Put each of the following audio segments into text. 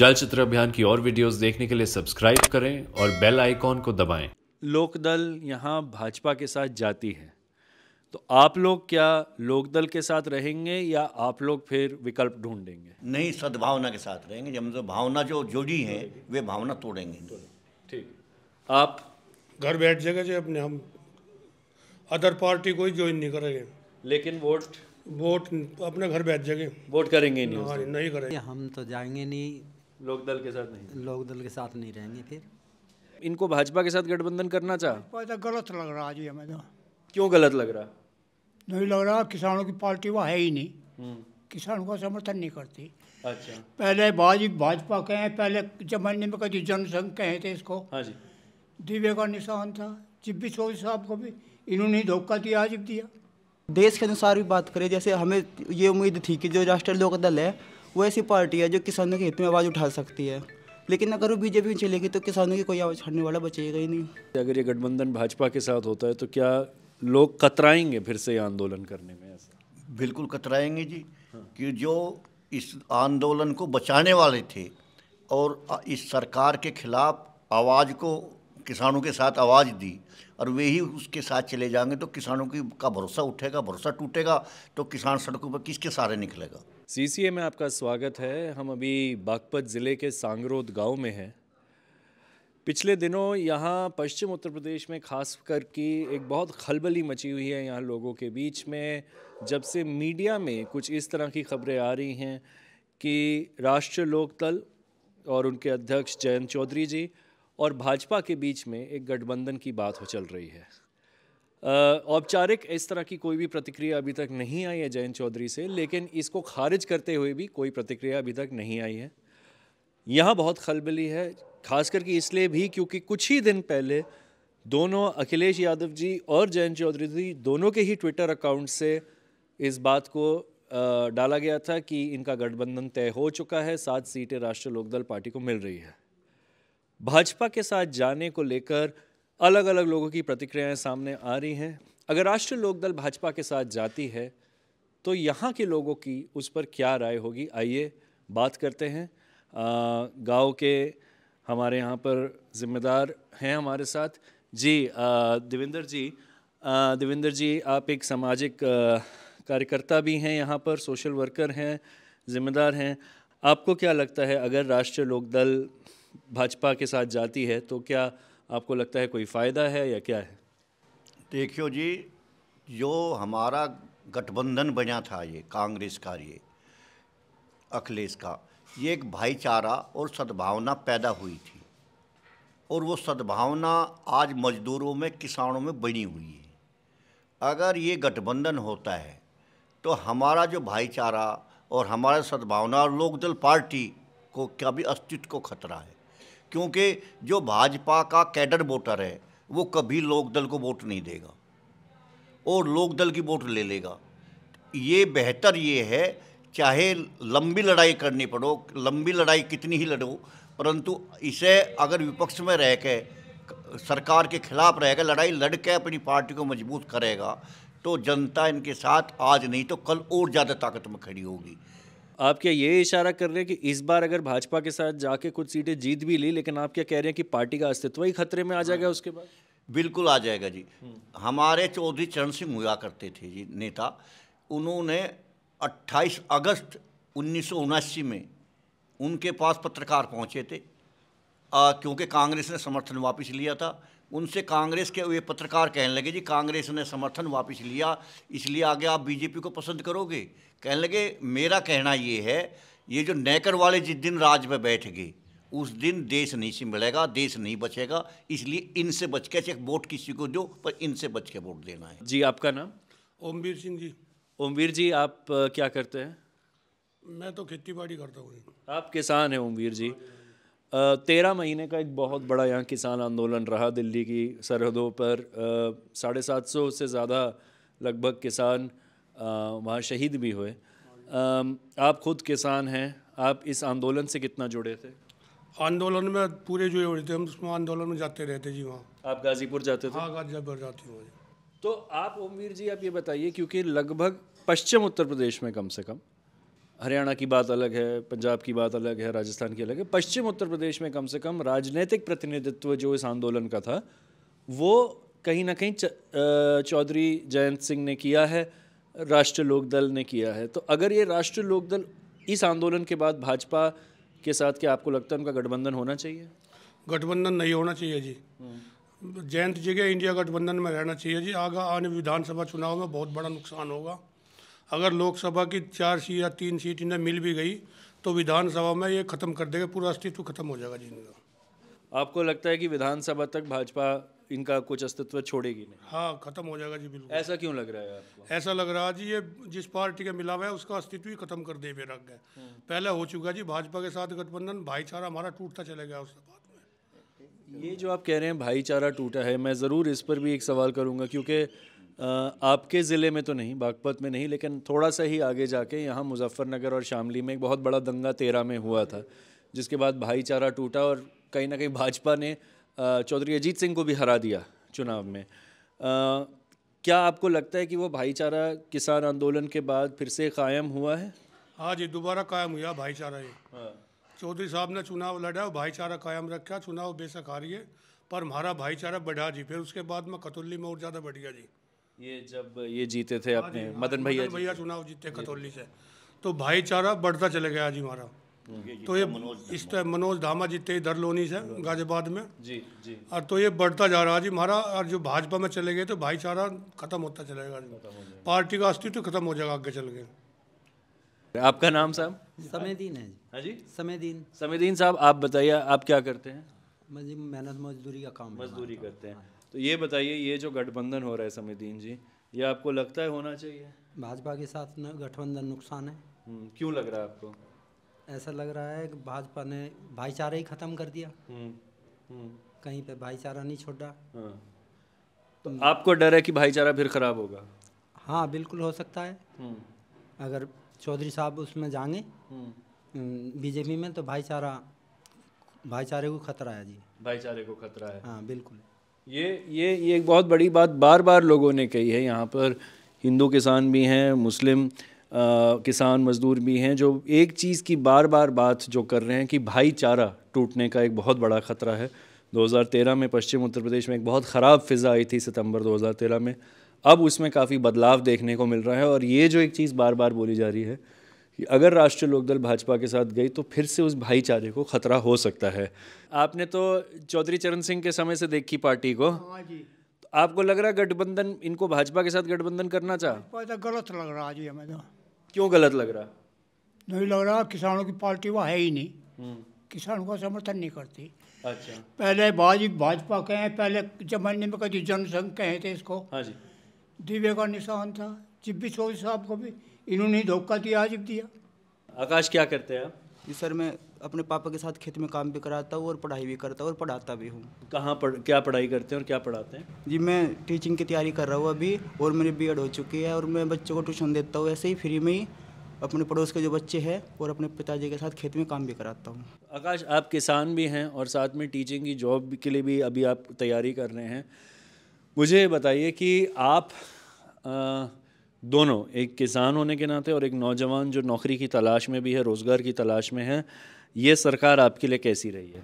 चलचित्र अभियान की और वीडियोस देखने के लिए सब्सक्राइब करें और बेल आइकॉन को दबाएं। लोकदल यहाँ भाजपा के साथ जाती है तो आप लोग क्या लोकदल के साथ रहेंगे या आप लोग फिर विकल्प ढूंढेंगे नहीं सद्भावना के साथ रहेंगे जब तो भावना जो जुड़ी है वे भावना तोड़ेंगे ठीक आप घर बैठ जाएगा जो अपने हम अदर पार्टी को ज्वाइन नहीं करेंगे लेकिन वोट वोट अपने घर बैठ जाएंगे वोट करेंगे नहीं हाँ, नहीं करेंगे हम तो जाएंगे नहीं लोकदल के साथ नहीं लोकदल के साथ नहीं रहेंगे फिर इनको भाजपा के साथ गठबंधन करना चाह तो गलत लग रहा जी हमें तो क्यों गलत लग रहा नहीं लग रहा किसानों की पार्टी वह है ही नहीं हम्म। किसानों का समर्थन नहीं करती अच्छा पहले भाज भाजपा के हैं पहले जमाने में कभी जनसंघ कहे थे इसको हाँ जी दिव्य का निशान था जिब्बी चौधरी साहब को भी इन्होंने धोखा दिया आज दिया देश के अनुसार भी बात करें जैसे हमें ये उम्मीद थी कि जो राष्ट्रीय लोकदल है वो ऐसी पार्टी है जो किसानों के हित में आवाज़ उठा सकती है लेकिन अगर वो बीजेपी में चलेगी तो किसानों की कोई आवाज़ उठाने वाला बचेगा ही नहीं अगर ये गठबंधन भाजपा के साथ होता है तो क्या लोग कतराएंगे फिर से आंदोलन करने में ऐसा बिल्कुल कतराएंगे जी हाँ। कि जो इस आंदोलन को बचाने वाले थे और इस सरकार के खिलाफ आवाज़ को किसानों के साथ आवाज़ दी और वे ही उसके साथ चले जाएंगे तो किसानों की का भरोसा उठेगा भरोसा टूटेगा तो किसान सड़कों पर किसके सहारे निकलेगा सीसीए में आपका स्वागत है हम अभी बागपत ज़िले के सांगरोद गांव में हैं पिछले दिनों यहाँ पश्चिम उत्तर प्रदेश में खास कर की एक बहुत खलबली मची हुई है यहाँ लोगों के बीच में जब से मीडिया में कुछ इस तरह की खबरें आ रही हैं कि राष्ट्रीय लोकदल और उनके अध्यक्ष जयंत चौधरी जी और भाजपा के बीच में एक गठबंधन की बात हो चल रही है औपचारिक इस तरह की कोई भी प्रतिक्रिया अभी तक नहीं आई है जयंत चौधरी से लेकिन इसको खारिज करते हुए भी कोई प्रतिक्रिया अभी तक नहीं आई है यहाँ बहुत खलबली है खास करके इसलिए भी क्योंकि कुछ ही दिन पहले दोनों अखिलेश यादव जी और जयंत चौधरी जी दोनों के ही ट्विटर अकाउंट से इस बात को डाला गया था कि इनका गठबंधन तय हो चुका है सात सीटें राष्ट्रीय लोकदल पार्टी को मिल रही है भाजपा के साथ जाने को लेकर अलग अलग लोगों की प्रतिक्रियाएं सामने आ रही हैं अगर राष्ट्रीय लोकदल भाजपा के साथ जाती है तो यहाँ के लोगों की उस पर क्या राय होगी आइए बात करते हैं गांव के हमारे यहाँ पर जिम्मेदार हैं हमारे साथ जी देवेंद्र जी देवेंद्र जी आप एक सामाजिक कार्यकर्ता भी हैं यहाँ पर सोशल वर्कर हैं जिम्मेदार हैं आपको क्या लगता है अगर राष्ट्रीय लोकदल भाजपा के साथ जाती है तो क्या आपको लगता है कोई फ़ायदा है या क्या है देखियो जी जो हमारा गठबंधन बना था ये कांग्रेस का ये अखिलेश का ये एक भाईचारा और सद्भावना पैदा हुई थी और वो सद्भावना आज मजदूरों में किसानों में बनी हुई है अगर ये गठबंधन होता है तो हमारा जो भाईचारा और हमारा सद्भावना और लोकदल पार्टी को क्या भी अस्तित्व को खतरा है क्योंकि जो भाजपा का कैडर वोटर है वो कभी लोकदल को वोट नहीं देगा और लोकदल की वोट ले लेगा ये बेहतर ये है चाहे लंबी लड़ाई करनी पड़ो लंबी लड़ाई कितनी ही लड़ो परंतु इसे अगर विपक्ष में रह के सरकार के खिलाफ रहेगा लड़ाई लड़ के अपनी पार्टी को मजबूत करेगा तो जनता इनके साथ आज नहीं तो कल और ज़्यादा ताकत में खड़ी होगी आप क्या ये इशारा कर रहे हैं कि इस बार अगर भाजपा के साथ जाके कुछ सीटें जीत भी ली लेकिन आप क्या कह रहे हैं कि पार्टी का अस्तित्व ही खतरे में आ जाएगा हाँ। उसके बाद बिल्कुल आ जाएगा जी हम्म। हमारे चौधरी चरण सिंह हुआ करते थे जी नेता उन्होंने 28 अगस्त उन्नीस में उनके पास पत्रकार पहुंचे थे आ, क्योंकि कांग्रेस ने समर्थन वापस लिया था उनसे कांग्रेस के वे पत्रकार कहने लगे जी कांग्रेस ने समर्थन वापस लिया इसलिए आगे आप बीजेपी को पसंद करोगे कहने लगे मेरा कहना ये है ये जो नैकर वाले जिस दिन राज में बैठ गए उस दिन देश नहीं संभलेगा देश नहीं बचेगा इसलिए इनसे बच के चाहे वोट किसी को दो पर इनसे बच के वोट देना है जी आपका नाम ओमवीर सिंह जी ओमवीर जी आप क्या करते हैं मैं तो खेती बाड़ी करता हूँ आप किसान हैं ओमवीर जी तेरह महीने का एक बहुत बड़ा यहाँ किसान आंदोलन रहा दिल्ली की सरहदों पर साढ़े सात सौ से ज़्यादा लगभग किसान वहाँ शहीद भी हुए आप खुद किसान हैं आप इस आंदोलन से कितना जुड़े थे आंदोलन में पूरे जुड़े हुए थे हम उसमें आंदोलन में जाते रहते जी वहाँ आप गाजीपुर जाते थे हाँ गाजीपुर जाती हूँ तो आप ओमवीर जी आप ये बताइए क्योंकि लगभग पश्चिम उत्तर प्रदेश में कम से कम हरियाणा की बात अलग है पंजाब की बात अलग है राजस्थान की अलग है पश्चिम उत्तर प्रदेश में कम से कम राजनीतिक प्रतिनिधित्व जो इस आंदोलन का था वो कहीं ना कहीं चौधरी जयंत सिंह ने किया है राष्ट्रीय लोकदल ने किया है तो अगर ये राष्ट्रीय लोकदल इस आंदोलन के बाद भाजपा के साथ क्या आपको लगता है उनका गठबंधन होना चाहिए गठबंधन नहीं होना चाहिए जी हम्म। जयंत जी के इंडिया गठबंधन में रहना चाहिए जी आगे आने विधानसभा चुनाव में बहुत बड़ा नुकसान होगा अगर लोकसभा की चार सीट या तीन सीट इन्हें मिल भी गई तो विधानसभा में ये खत्म कर देगा पूरा अस्तित्व खत्म हो जाएगा जिनका आपको लगता है कि विधानसभा तक भाजपा इनका कुछ अस्तित्व छोड़ेगी नहीं हाँ खत्म हो जाएगा जी बिल्कुल ऐसा क्यों लग रहा है आपको ऐसा लग रहा है जी ये जिस पार्टी का मिला हुआ है उसका अस्तित्व ही खत्म कर दे रख गए हम्म। पहले हो चुका जी भाजपा के साथ गठबंधन भाईचारा हमारा टूटता चला गया उसके बाद में ये जो आप कह रहे हैं भाईचारा टूटा है मैं ज़रूर इस पर भी एक सवाल करूँगा क्योंकि आपके ज़िले में तो नहीं बागपत में नहीं लेकिन थोड़ा सा ही आगे जाके यहाँ मुजफ्फरनगर और शामली में एक बहुत बड़ा दंगा तेरह में हुआ था जिसके बाद भाईचारा टूटा और कहीं ना कहीं भाजपा ने चौधरी अजीत सिंह को भी हरा दिया चुनाव में आ, क्या आपको लगता है कि वो भाईचारा किसान आंदोलन के बाद फिर से कायम हुआ है हाँ जी दोबारा कायम हुआ भाईचारा ये हाँ। चौधरी साहब ने चुनाव लड़ा भाईचारा कायम रखा चुनाव बेसक हारिए पर हमारा भाईचारा बढ़ा जी फिर उसके बाद में कतुल्ली में और ज़्यादा बढ़ गया जी ये जब ये जीते थे हाँ अपने हाँ मदन भैया भैया चुनाव जीते कतौली से तो भाईचारा बढ़ता चले गया जी हमारा तो ये इस तरह मनोज धामा जीते दरलोनी से गाजियाबाद में जी जी और तो ये बढ़ता जा रहा है जी हमारा और जो भाजपा में चले गए तो भाईचारा खत्म होता चलेगा पार्टी का अस्तित्व तो खत्म हो जाएगा आगे चल के आपका नाम साहब समयदीन है हाँ जी समयदीन समयदीन साहब आप बताइए आप क्या करते हैं मेहनत मजदूरी का काम मजदूरी करते हैं हाँ। तो ये बताइए ये जो गठबंधन हो रहा है समिदीन जी ये आपको लगता है होना चाहिए भाजपा के साथ गठबंधन नुकसान है हम्म, क्यों लग रहा है आपको ऐसा लग रहा है कि भाजपा ने भाईचारा ही ख़त्म कर दिया हम्म, हम्म। कहीं पे भाईचारा नहीं छोड़ा हाँ। तो आपको डर है कि भाईचारा फिर ख़राब होगा हाँ बिल्कुल हो सकता है अगर चौधरी साहब उसमें जाएंगे बीजेपी में तो भाईचारा भाईचारे को खतरा है जी भाईचारे को खतरा है हाँ बिल्कुल ये ये ये एक बहुत बड़ी बात बार बार लोगों ने कही है यहाँ पर हिंदू किसान भी हैं मुस्लिम आ, किसान मज़दूर भी हैं जो एक चीज़ की बार बार बात जो कर रहे हैं कि भाईचारा टूटने का एक बहुत बड़ा ख़तरा है 2013 में पश्चिम उत्तर प्रदेश में एक बहुत ख़राब फिज़ा आई थी सितंबर 2013 में अब उसमें काफ़ी बदलाव देखने को मिल रहा है और ये जो एक चीज़ बार बार बोली जा रही है अगर राष्ट्रीय लोकदल भाजपा के साथ गई तो फिर से उस भाईचारे को खतरा हो सकता है आपने तो चौधरी चरण सिंह के समय से देखी पार्टी को हाँ तो आपको लग रहा गठबंधन इनको भाजपा के साथ गठबंधन करना चाह गलत लग रहा जी हमें तो क्यों गलत लग रहा नहीं लग रहा किसानों की पार्टी वो है ही नहीं हम्म। किसानों का समर्थन नहीं करती अच्छा पहले भाजी भाजपा के हैं पहले जमाने में कभी जनसंघ कहे थे इसको हाँ जी दिव्य का निशान था जिब्बी चौधरी साहब को भी इन्होंने धोखा दिया आज दिया आकाश क्या करते हैं आप जी सर मैं अपने पापा के साथ खेत में काम भी कराता हूँ और पढ़ाई भी करता हूँ और पढ़ाता भी हूँ कहाँ पढ़ क्या पढ़ाई करते हैं और क्या पढ़ाते हैं जी मैं टीचिंग की तैयारी कर रहा हूँ अभी और मेरी बी हो चुकी है और मैं बच्चों को ट्यूशन देता हूँ ऐसे ही फ्री में ही अपने पड़ोस के जो बच्चे हैं और अपने पिताजी के साथ खेत में काम भी कराता हूँ आकाश आप किसान भी हैं और साथ में टीचिंग की जॉब के लिए भी अभी आप तैयारी कर रहे हैं मुझे बताइए कि आप आ, दोनों एक किसान होने के नाते और एक नौजवान जो नौकरी की तलाश में भी है रोज़गार की तलाश में है ये सरकार आपके लिए कैसी रही है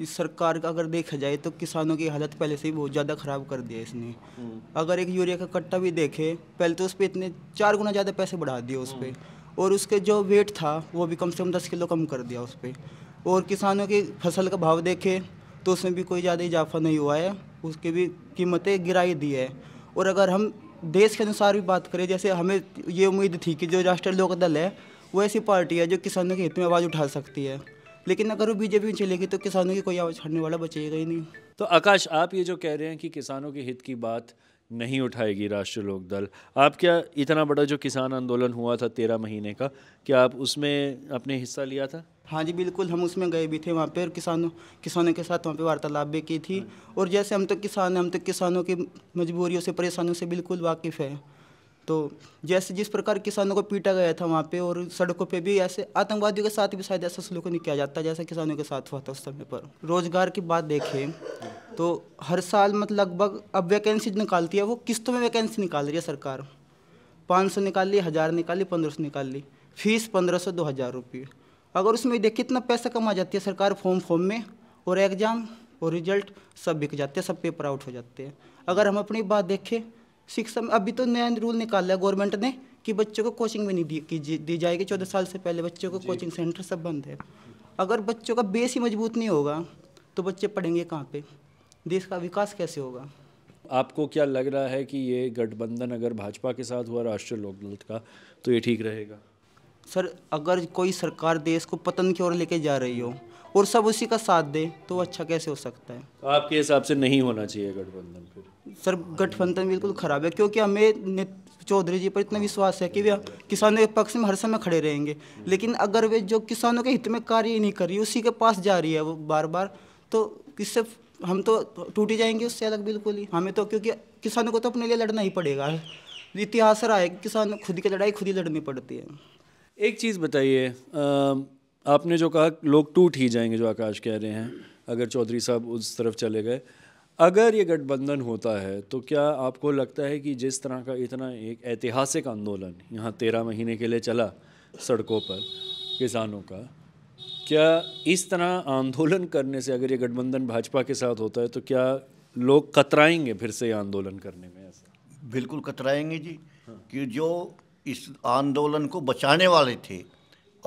इस सरकार का अगर देखा जाए तो किसानों की हालत पहले से ही बहुत ज़्यादा ख़राब कर दिया इसने हम्म। अगर एक यूरिया का कट्टा भी देखे पहले तो उस पर इतने चार गुना ज़्यादा पैसे बढ़ा दिए उस पर हम्म। और उसके जो वेट था वो भी कम से कम दस किलो कम कर दिया उस पर और किसानों की फसल का भाव देखे तो उसमें भी कोई ज़्यादा इजाफा नहीं हुआ है उसकी भी कीमतें गिराई दी है और अगर हम देश के अनुसार भी बात करें जैसे हमें ये उम्मीद थी कि जो राष्ट्रीय लोकदल है वो ऐसी पार्टी है जो किसानों के हित में आवाज़ उठा सकती है लेकिन अगर वो बीजेपी में चलेगी तो किसानों की कोई आवाज़ उठाने वाला बचेगा ही नहीं तो आकाश आप ये जो कह रहे हैं कि किसानों के हित की बात नहीं उठाएगी राष्ट्रीय लोकदल आप क्या इतना बड़ा जो किसान आंदोलन हुआ था तेरह महीने का क्या आप उसमें अपने हिस्सा लिया था हाँ जी बिल्कुल हम उसमें गए भी थे वहाँ पर किसानों किसानों के साथ वहाँ पर वार्तालाप भी की थी और जैसे हम तो किसान हैं हम तो किसानों की मजबूरियों से परेशानियों से बिल्कुल वाकिफ़ है तो जैसे जिस प्रकार किसानों को पीटा गया था वहाँ पे और सड़कों पे भी ऐसे आतंकवादियों के साथ भी शायद ऐसा सलूक नहीं किया जाता जैसे किसानों के साथ हुआ था उस समय पर रोज़गार की बात देखें तो हर साल मतलब लगभग अब वैकेंसी निकालती है वो किस्तों में वैकेंसी निकाल रही है सरकार पाँच सौ निकाल ली हज़ार निकाल ली पंद्रह सौ निकाल ली फीस पंद्रह सौ दो हज़ार रुपये अगर उसमें देख कितना पैसा कमा जाती है सरकार फॉर्म फॉर्म में और एग्ज़ाम और रिजल्ट सब बिक जाते हैं सब पेपर आउट हो जाते हैं अगर हम अपनी बात देखें शिक्षा में अभी तो नया रूल निकाला है गवर्नमेंट ने कि बच्चों को कोचिंग भी नहीं दी, दी जाएगी चौदह साल से पहले बच्चों को कोचिंग सेंटर सब बंद है अगर बच्चों का बेस ही मजबूत नहीं होगा तो बच्चे पढ़ेंगे कहाँ पे देश का विकास कैसे होगा आपको क्या लग रहा है कि ये गठबंधन अगर भाजपा के साथ हुआ राष्ट्रीय लोकदल का तो ये ठीक रहेगा सर अगर कोई सरकार देश को पतन की ओर लेके जा रही हो और सब उसी का साथ दे तो अच्छा कैसे हो सकता है तो आपके हिसाब से नहीं होना चाहिए गठबंधन फिर सर गठबंधन बिल्कुल ख़राब है क्योंकि हमें चौधरी जी पर इतना विश्वास है कि वे किसानों के पक्ष में हर समय खड़े रहेंगे लेकिन अगर वे जो किसानों के हित में कार्य नहीं कर रही उसी के पास जा रही है वो बार बार तो इससे हम तो टूटी जाएंगे उससे अलग बिल्कुल ही हमें तो क्योंकि किसानों को तो अपने लिए लड़ना ही पड़ेगा इतिहास रहा है किसान खुद की लड़ाई खुद ही लड़नी पड़ती है एक चीज़ बताइए आपने जो कहा लोग टूट ही जाएंगे जो आकाश कह रहे हैं अगर चौधरी साहब उस तरफ चले गए अगर ये गठबंधन होता है तो क्या आपको लगता है कि जिस तरह का इतना एक ऐतिहासिक आंदोलन यहाँ तेरह महीने के लिए चला सड़कों पर किसानों का क्या इस तरह आंदोलन करने से अगर ये गठबंधन भाजपा के साथ होता है तो क्या लोग कतराएंगे फिर से आंदोलन करने में ऐसा बिल्कुल कतराएंगे जी हाँ। कि जो इस आंदोलन को बचाने वाले थे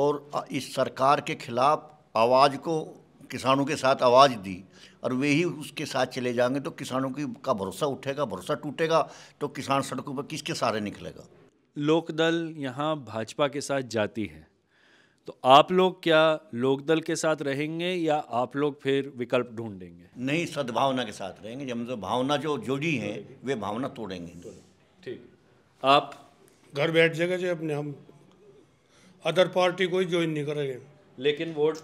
और इस सरकार के खिलाफ आवाज़ को किसानों के साथ आवाज़ दी और वे ही उसके साथ चले जाएंगे तो किसानों की का भरोसा उठेगा भरोसा टूटेगा तो किसान सड़कों पर किसके सहारे निकलेगा लोकदल यहाँ भाजपा के साथ जाती है तो आप लोग क्या लोकदल के साथ रहेंगे या आप लोग फिर विकल्प ढूंढेंगे नहीं सद्भावना के साथ रहेंगे जब तो भावना जो जोड़ी है वे भावना तोड़ेंगे ठीक आप घर बैठ जाएगा जो अपने हम अदर पार्टी कोई ज्वाइन नहीं करेंगे लेकिन वोट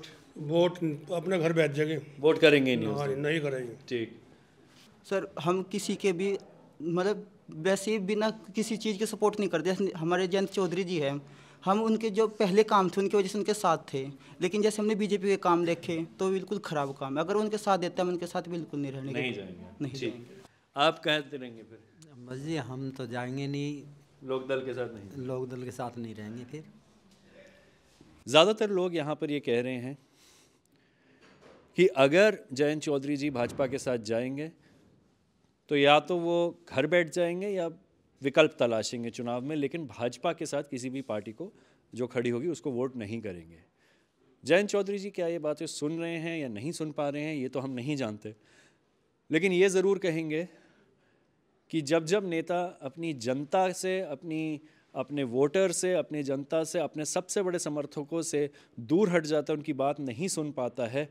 वोट अपने घर बैठ जाएंगे वोट करेंगे नहीं हाँ नहीं करेंगे ठीक सर हम किसी के भी मतलब वैसे बिना किसी चीज़ के सपोर्ट नहीं करते हमारे जयंत चौधरी जी हैं हम उनके जो पहले काम थे उनकी वजह से उनके साथ थे लेकिन जैसे हमने बीजेपी के काम देखे तो बिल्कुल खराब काम है अगर उनके साथ देते हम उनके साथ बिल्कुल नहीं रहने नहीं जाएंगे नहीं जाएंगे आप कहते रहेंगे फिर जी हम तो जाएंगे नहीं लोक दल के साथ नहीं लोकदल के साथ नहीं रहेंगे फिर ज़्यादातर लोग यहाँ पर ये कह रहे हैं कि अगर जयंत चौधरी जी भाजपा के साथ जाएंगे तो या तो वो घर बैठ जाएंगे या विकल्प तलाशेंगे चुनाव में लेकिन भाजपा के साथ किसी भी पार्टी को जो खड़ी होगी उसको वोट नहीं करेंगे जयंत चौधरी जी क्या ये बातें सुन रहे हैं या नहीं सुन पा रहे हैं ये तो हम नहीं जानते लेकिन ये ज़रूर कहेंगे कि जब जब नेता अपनी जनता से अपनी अपने वोटर से अपनी जनता से अपने सबसे बड़े समर्थकों से दूर हट जाता है उनकी बात नहीं सुन पाता है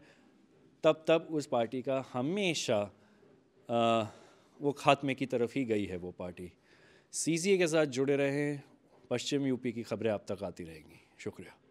तब तब उस पार्टी का हमेशा आ, वो खात्मे की तरफ ही गई है वो पार्टी सीसीए के साथ जुड़े रहें पश्चिम यूपी की खबरें आप तक आती रहेंगी शुक्रिया